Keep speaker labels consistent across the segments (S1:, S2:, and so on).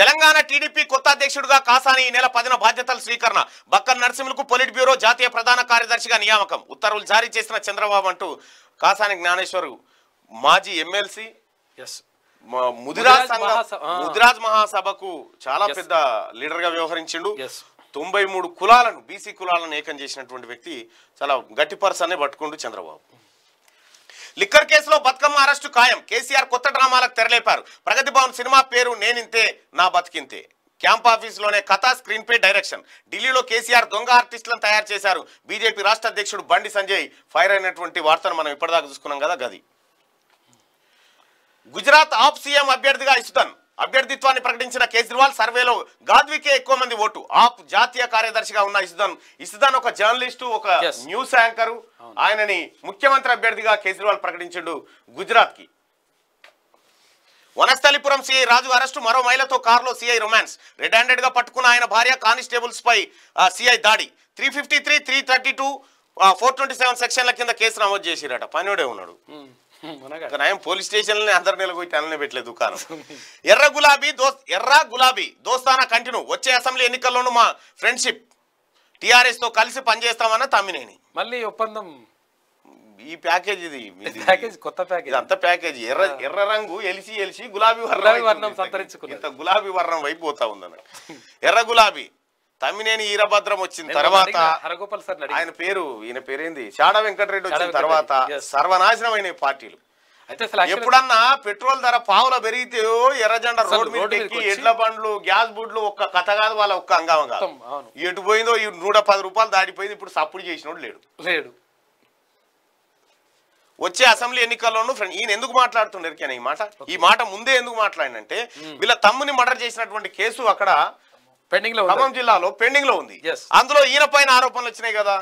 S1: Telangana TDP కొత్త అధ్యక్షుడిగా కాసాని ఈ నెల పదిన బాధ్యతల స్వీకరణ బక్కర్ నరసింహులకు పొలిట్ బ్యూరో జాతీయ ప్రధాన కార్యదర్శిగా నియామకం ఉత్తర్వులు జారీ చేసిన చంద్రబాబు అంటూ కాసాని జ్ఞానేశ్వర్ మాజీ ఎమ్మెల్సీ ముదిరాజ్ ముదిరాజ్ మహాసభకు చాలా పెద్ద లీడర్ గా వ్యవహరించిండు తొంభై మూడు కులాలను బీసీ కులాలను ఏకం చేసినటువంటి వ్యక్తి చాలా గట్టి పర్సన్నే పట్టుకుండు చంద్రబాబు లిక్కర్ కేసులో బతుకమ్మ అరెస్టు ఖాయం కేసీఆర్ కొత్త డ్రామాలకు తెరలేపారు ప్రగతి భవన్ సినిమా పేరు నేనింతే నా బతికింతే క్యాంప్ ఆఫీసులోనే కథ స్క్రీన్ ప్లే డైరెక్షన్ ఢిల్లీలో కేసీఆర్ దొంగ ఆర్టిస్టులను తయారు చేశారు బీజేపీ రాష్ట్ర అధ్యక్షుడు బండి సంజయ్ ఫైర్ అయినటువంటి వార్తను మనం ఇప్పటిదాకా చూసుకున్నాం కదా గది గుజరాత్ ఆఫ్ సీఎం అభ్యర్థిగా ఇస్తాను అభ్యర్థిత్వాన్ని ప్రకటించిన కేజ్రీవాల్ సర్వేలో గాద్వికే ఎక్కువ మంది ఓటు ఆప్ జాతీయ కార్యదర్శిగా ఉన్న ఇసుదాన్ ఇసుదాన్ ఒక జర్నలిస్టు ఒక న్యూస్ యాంకరు ఆయనని ముఖ్యమంత్రి అభ్యర్థిగా కేజ్రీవాల్ ప్రకటించాడు గుజరాత్ కి వనస్థలిపురం సిఐ రాజు అరెస్టు మరో మహిళతో కారులో సిఐ రొమాన్స్ రెడ్ హ్యాండెడ్ గా పట్టుకున్న ఆయన భార్య కానిస్టేబుల్స్ పై సిఐ దాడి three fifty three three thirty two four twenty seven సెక్షన్ల కింద కేసు నమోదు చేసిరట పనివాడే ఉన్నాడు hmm. ఆయన పోలీస్ స్టేషన్లనే అందరు నిలబోయి తననే పెట్టలేదు దుకాణం ఎర్ర గులాబీ దోస్ ఎర్ర గులాబీ దోస్తానా కంటిన్యూ వచ్చే అసెంబ్లీ ఎన్నికల్లోనూ మా ఫ్రెండ్షిప్ టిఆర్ఎస్ తో కలిసి పనిచేస్తామన్న తమ్మినేని మళ్ళీ ఒప్పందం ఈ ప్యాకేజ్ ఇది ప్యాకేజ్ కొత్త ప్యాకేజ్ అంత ప్యాకేజ్ ఎర్ర ఎర్ర రంగు ఎలిసి ఎలిసి గులాబీ వర్ణం వర్ణం గులాబీ వర్ణం వైపు పోతా ఉందన్న ఎర్ర గులాబీ తమ్మినేని ఈరభద్రం వచ్చిన తర్వాత హరగోపాల్ సార్ ఆయన పేరు ఈయన పేరేంది చాడ వెంకటరెడ్డి వచ్చిన తర్వాత అయిన పార్టీలు ఎప్పుడన్నా పెట్రోల్ ధర పావుల పెరిగితే ఎర్రజెండ రోడ్డు మీద ఎక్కి ఎడ్ల బండ్లు గ్యాస్ బుడ్లు ఒక్క కథ కాదు వాళ్ళ ఒక్క అంగం కాదు ఎటు పోయిందో ఈ నూట పది రూపాయలు దాటిపోయింది ఇప్పుడు సప్పుడు చేసినోడు లేడు లేడు వచ్చే అసెంబ్లీ ఎన్నికల్లోనూ ఫ్రెండ్ ఈయన ఎందుకు మాట్లాడుతుండే ఈ మాట ఈ మాట ముందే ఎందుకు మాట్లాడినంటే వీళ్ళ తమ్ముని మర్డర్ చేసినటువంటి కేసు అక్కడ పెండింగ్ లో ఖమ్మం జిల్లాలో పెండింగ్ లో ఉంది అందులో ఈయన పైన ఆరోపణలు వచ్చినాయి కదా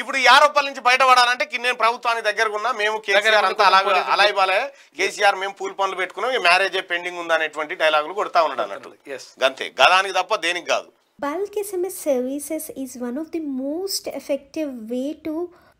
S1: ఇప్పుడు ఈ ఆరోపణల నుంచి బయటపడాలంటే నేను ప్రభుత్వానికి దగ్గర ఉన్నా మేము కేసీఆర్ అంతా అలాగే అలాయి బాలే కేసీఆర్ మేము పూల పనులు పెట్టుకున్నాం మ్యారేజ్ పెండింగ్ ఉంది అనేటువంటి డైలాగులు కొడతా ఉన్నాడు అన్నట్టు అంతే గదానికి తప్ప దేనికి కాదు
S2: bulk SMS services is one of the most effective way to